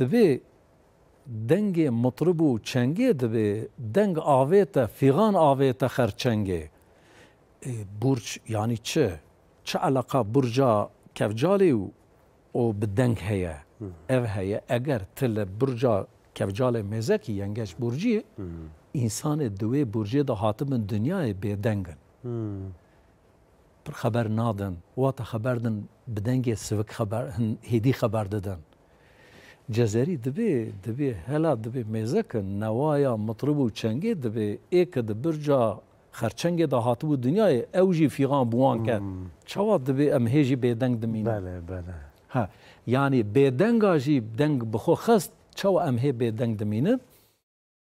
دبی دنگ مطرب و چنگی دبی دنگ آویت فیغان آویت خرچنگی برج یعنی چه؟ چه علاقه برجا کفجالی و او به دنگ هیه او هیه اگر تل برجا کفجال مزکی ینگش برجی انسان دوی برجی ده حاتم دنیای به دنگن پر خبر نادن وات خبردن بدنگ سوک خبر هدی خبر دادن جزری دبی دبی هلا دبی میزکن نوایا مطرب و چنگی دبی ایک دبر جا خرچنگ ده هاتو دنیای اوجی فیغان بوان کرد چوا دبی ام هیجی بیدنگ دمین بله بله ها یعنی بیدنگ آجی دنگ بخو خست چوا ام هی بیدنگ دمینه